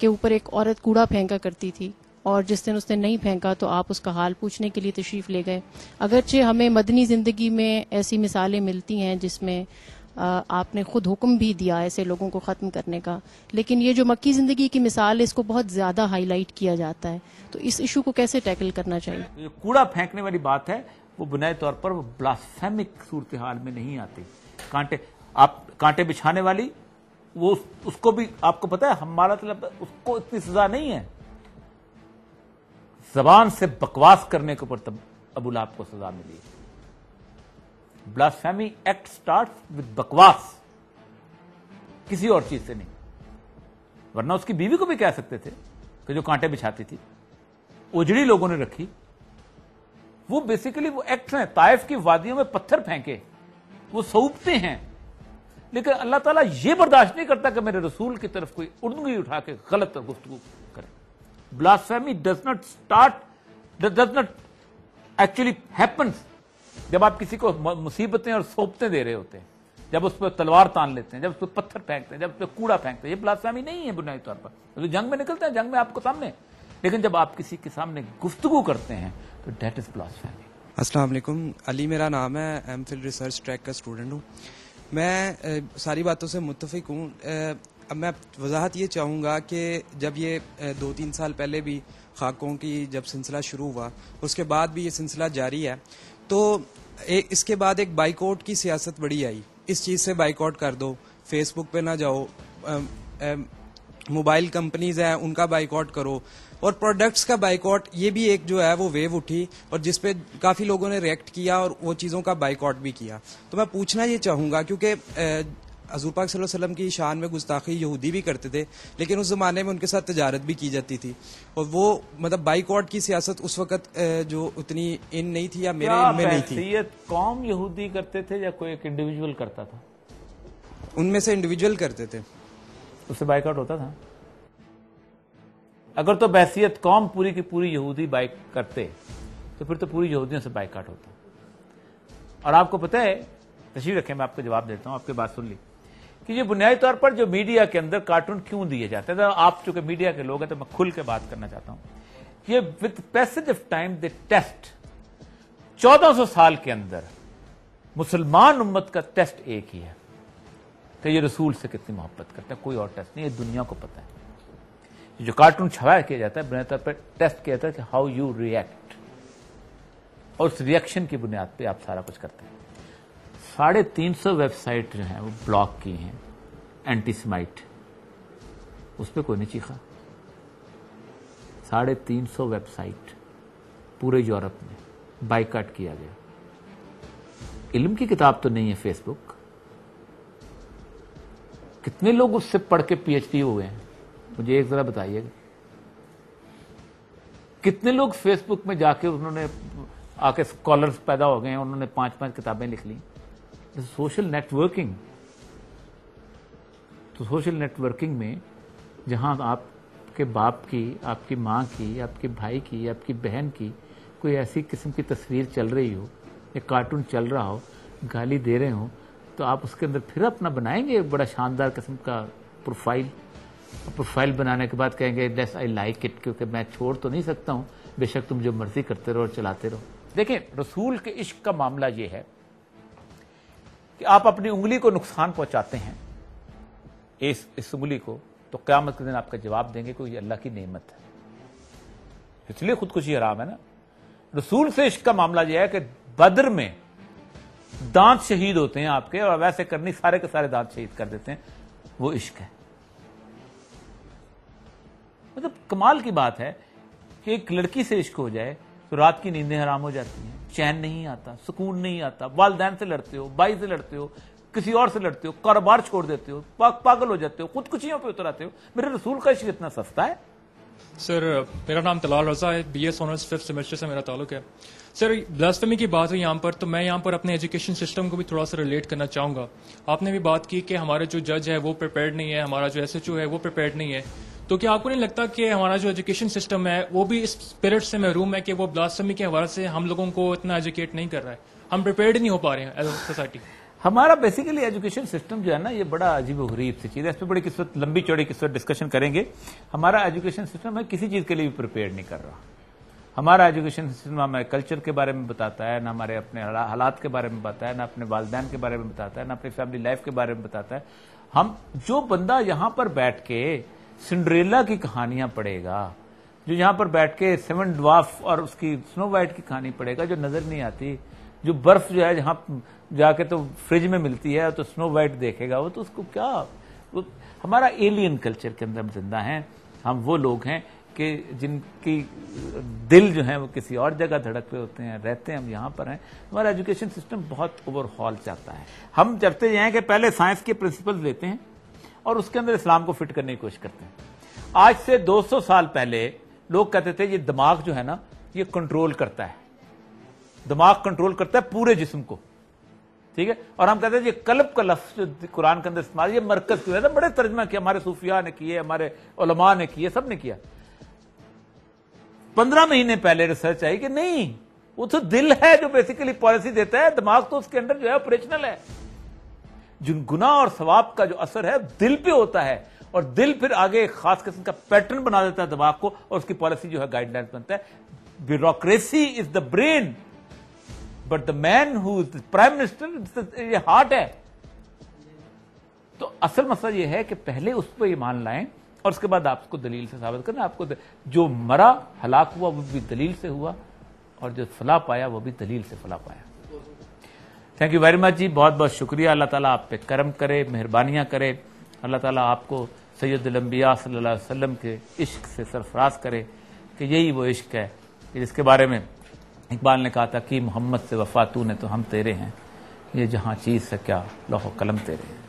के ऊपर एक औरत कूड़ा फेंका करती थी और जिस दिन उसने नहीं फेंका तो आप उसका हाल पूछने के लिए तशरीफ़ ले गए अगरचे हमें मदनी ज़िंदगी में ऐसी मिसालें मिलती हैं जिसमें आपने खुद हुक्म भी दिया ऐसे लोगों को ख़त्म करने का लेकिन ये जो मक्की ज़िंदगी की मिसाल है इसको बहुत ज़्यादा हाईलाइट किया जाता है तो इस इशू को कैसे टैकल करना चाहिए कूड़ा फेंकने वाली बात है वो बुनियादी तौर पर ब्लाफेमिक सूरत हाल में नहीं आती कांटे आप कांटे बिछाने वाली वो उसको भी आपको पता है हमारा मतलब उसको इतनी सजा नहीं है जबान से बकवास करने के ऊपर तब अबुलाब को सजा मिली है ब्लास्फेमी एक्ट स्टार्ट विद बकवास किसी और चीज से नहीं वरना उसकी बीवी को भी कह सकते थे कि जो कांटे बिछाती थी उजड़ी लोगों ने रखी वो बेसिकली वो एक्ट हैं ताइफ की वादियों में पत्थर फेंके वो सऊपते हैं लेकिन अल्लाह ताला ये बर्दाश्त नहीं करता कि मेरे रसूल की तरफ कोई उड़ी उठा के गलत गुफ्तु करे blasphemy does not start does not actually happens जब आप किसी को मुसीबतें और सोपते दे रहे होते हैं जब उस पर तलवार तान लेते हैं जब उस पर पत्थर फेंकते हैं जब उस पर कूड़ा फेंकते हैं ये बलात्सामी नहीं है बुनियादी तौर पर तो जंग में निकलते हैं जंग में आपको सामने लेकिन जब आप किसी के सामने गुफ्तगु करते हैं तो that is blasphemy Aslam Ali मेरा नाम है एम फिल रिसर्च ट्रैक का स्टूडेंट हूँ मैं ए, सारी बातों से मुतफिक हूँ अब मैं वजाहत ये चाहूँगा कि जब ये दो तीन साल पहले भी खाकों की जब सिलसिला शुरू हुआ उसके बाद भी ये सिलसिला जारी है तो ए, इसके बाद एक बाइकआउट की सियासत बड़ी आई इस चीज़ से बाइकआउट कर दो फेसबुक पे ना जाओ मोबाइल कंपनीज हैं उनका बाइकआउट करो और प्रोडक्ट्स का बाइकआउट ये भी एक जो है वो वेव उठी और जिसपे काफ़ी लोगों ने रिएक्ट किया और वो चीज़ों का बाइकआउट भी किया तो मैं पूछना ये चाहूँगा क्योंकि हजूर पाक वसल्लम की शान में गुस्ताखी यहूदी भी करते थे लेकिन उस ज़माने में उनके साथ तजारत भी की जाती थी और वो मतलब बाइकआउट की सियासत उस वक्त जो उतनी इन नहीं थी या मेरे में नहीं थी कौम यहूदी करते थे या कोई एक इंडिविजुअल करता था उनमें से इंडिविजुअल करते थे उससे बाइकआउट होता था अगर तो बहसीत कौम पूरी की पूरी यहूदी बाइक करते तो फिर तो पूरी यहूदियों से बाइकआउट होता और आपको पता है तशीर रखें मैं आपको जवाब देता हूँ आपकी बात सुन ली कि ये बुनियादी तौर पर जो मीडिया के अंदर कार्टून क्यों दिए जाते हैं तो आप चूंकि मीडिया के लोग हैं तो मैं खुल के बात करना चाहता हूं ये with passage of time the test 1400 साल के अंदर मुसलमान उम्मत का टेस्ट एक ही है कि तो ये रसूल से कितनी मोहब्बत करता है कोई और टेस्ट नहीं ये दुनिया को पता है जो कार्टून छवाया किया जाता है बुनियादी तौर पर टेस्ट किया जाता है कि हाउ यू रिएक्ट और उस रिएक्शन की बुनियाद पर आप सारा कुछ करते हैं साढ़े तीन सौ वेबसाइट जो है वो ब्लॉक की हैं एंटीसमाइट उस पर कोई नहीं चीखा साढ़े तीन सौ वेबसाइट पूरे यूरोप में बाइकाट किया गया इल्म की किताब तो नहीं है फेसबुक कितने लोग उससे पढ़ के पीएचडी हुए हैं मुझे एक जरा बताइएगा कितने लोग फेसबुक में जाके उन्होंने आके स्कॉलर्स पैदा हो गए हैं उन्होंने पांच पांच किताबें लिख ली सोशल नेटवर्किंग तो सोशल नेटवर्किंग में जहां आपके बाप की आपकी माँ की आपके भाई की आपकी बहन की कोई ऐसी किस्म की तस्वीर चल रही हो या कार्टून चल रहा हो गाली दे रहे हो तो आप उसके अंदर फिर अपना बनाएंगे बड़ा शानदार किस्म का प्रोफाइल प्रोफाइल बनाने के बाद कहेंगे डेस आई लाइक इट क्योंकि मैं छोड़ तो नहीं सकता हूँ बेशक तुम जो मर्जी करते रहो और चलाते रहो देखें रसूल के इश्क का मामला ये है कि आप अपनी उंगली को नुकसान पहुंचाते हैं इस इस उंगली को तो क्यामत के दिन आपका जवाब देंगे कि ये अल्लाह की नेमत है इसलिए खुदकुशी हराम है ना रसूल से इश्क का मामला यह है कि बद्र में दांत शहीद होते हैं आपके और वैसे करनी सारे के सारे दांत शहीद कर देते हैं वो इश्क है मतलब कमाल की बात है कि एक लड़की से इश्क हो जाए तो रात की नींदें हराम हो जाती हैं चैन नहीं आता सुकून नहीं आता वालदेन से लड़ते हो भाई से लड़ते हो किसी और से लड़ते हो कारोबार छोड़ देते हो पाग पागल हो जाते हो खुदकुशियों पे उतर आते हो मेरे रसूल का इश्क इतना सस्ता है सर मेरा नाम तलाल रजा है B S honours fifth semester से मेरा ताल्लुक है सर ब्लास्टमी की बात हुई यहाँ पर तो मैं यहाँ पर अपने एजुकेशन सिस्टम को भी थोड़ा सा रिलेट करना चाहूंगा आपने भी बात की कि हमारे जो जज है वो प्रिपेयर्ड नहीं है हमारा जो एस है वो प्रिपेयर्ड नहीं है तो क्या आपको नहीं लगता कि हमारा जो एजुकेशन सिस्टम है वो भी इस स्पिरिट से महरूम है कि वो ब्लास्टमी के हवाले से हम लोगों को इतना एजुकेट नहीं कर रहा है हम प्रिपेयर्ड नहीं हो पा रहे हैं एज सोसाइटी हमारा बेसिकली एजुकेशन सिस्टम जो है ना ये बड़ा अजीब गरीब सी चीज़ है इस पर बड़ी किस्मत लंबी चौड़ी किस्मत डिस्कशन करेंगे हमारा एजुकेशन सिस्टम है किसी चीज़ के लिए भी प्रिपेयर नहीं कर रहा हमारा एजुकेशन सिस्टम हमारे कल्चर के बारे में बताता है ना हमारे अपने हालात के बारे में बताता है ना अपने वालदेन के बारे में बताता है ना अपनी फैमिली लाइफ के बारे में बताता है हम जो बंदा यहां पर बैठ के सिंड्रेला की कहानियां पढ़ेगा जो यहां पर बैठ के सेवन ड्वाफ और उसकी स्नो वाइट की कहानी पढ़ेगा जो नजर नहीं आती जो बर्फ जो है जहां जाके तो फ्रिज में मिलती है तो स्नो वाइट देखेगा वो तो उसको क्या वो हमारा एलियन कल्चर के अंदर जिंदा है हम वो लोग हैं कि जिनकी दिल जो है वो किसी और जगह धड़क पे होते हैं रहते हैं हम यहाँ पर हैं हमारा एजुकेशन सिस्टम बहुत ओवरहॉल चाहता है हम चाहते हैं कि पहले साइंस के प्रिंसिपल लेते हैं और उसके अंदर इस्लाम को फिट करने की कोशिश करते हैं आज से 200 साल पहले लोग कहते थे ये दिमाग जो है ना ये कंट्रोल करता है दिमाग कंट्रोल करता है पूरे जिस्म को ठीक है और हम कहते हैं ये कल्ब का लफ्ज कुरान के अंदर इस्तेमाल ये मरकज क्यों है बड़े तर्जमा किया हमारे सूफिया ने किए हमारे उलमा ने किए सब ने किया पंद्रह महीने पहले रिसर्च आई कि नहीं वो तो दिल है जो बेसिकली पॉलिसी देता है दिमाग तो उसके अंदर जो है ऑपरेशनल है जिन गुना और सवाब का जो असर है दिल पे होता है और दिल फिर आगे एक खास किस्म का पैटर्न बना देता है दबाव को और उसकी पॉलिसी जो है गाइडलाइंस बनता है bureaucracy is the brain but the man who is prime minister ये हार्ट है तो असल मसला यह है कि पहले उस पर ईमान लाएं और उसके बाद आपको दलील से साबित करना आपको जो मरा हलाक हुआ वो भी दलील से हुआ और जो फला पाया वो भी दलील से फला पाया थैंक यू वेरी मच जी बहुत बहुत शुक्रिया अल्लाह ताला आप पे करम करे मेहरबानियाँ करे अल्लाह ताला आपको सल्लल्लाहु अलैहि वसल्लम के इश्क से सरफराज करे कि यही वो इश्क है कि जिसके बारे में इकबाल ने कहा था कि मोहम्मद से वफातू ने तो हम तेरे हैं ये जहाँ चीज़ से क्या लोहो कलम तेरे हैं